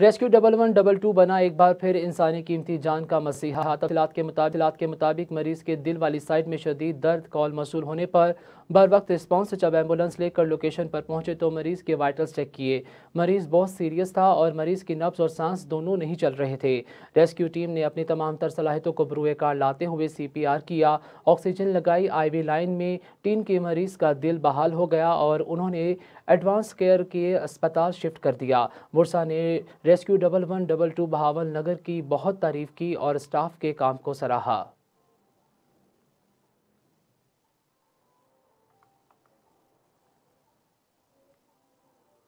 rescue double one double two बना एक बार फिर इंसानी कीमती जान का मसीहा तफिलात के मुताबिक के मुताबिक मरीज के दिल वाली साइड में शदीद दर्द कॉल मौसू होने पर बर वक्त रिस्पॉन्स जब एम्बुलेंस लेकर लोकेशन पर पहुंचे तो मरीज के वाइटल्स चेक किए मरीज बहुत सीरियस था और मरीज की नब्स और सांस दोनों नहीं चल रहे थे रेस्क्यू टीम ने अपनी तमाम तर सलाहितों को ब्रुए कार लाते हुए सी पी आर किया ऑक्सीजन लगाई आई वी लाइन में टीम के मरीज का दिल बहाल हो गया और उन्होंने एडवांस केयर के अस्पताल शिफ्ट कर दिया बुरसा ने rescue double one double two Bahawal Nagar की बहुत तारीफ की और स्टाफ के काम को सराहा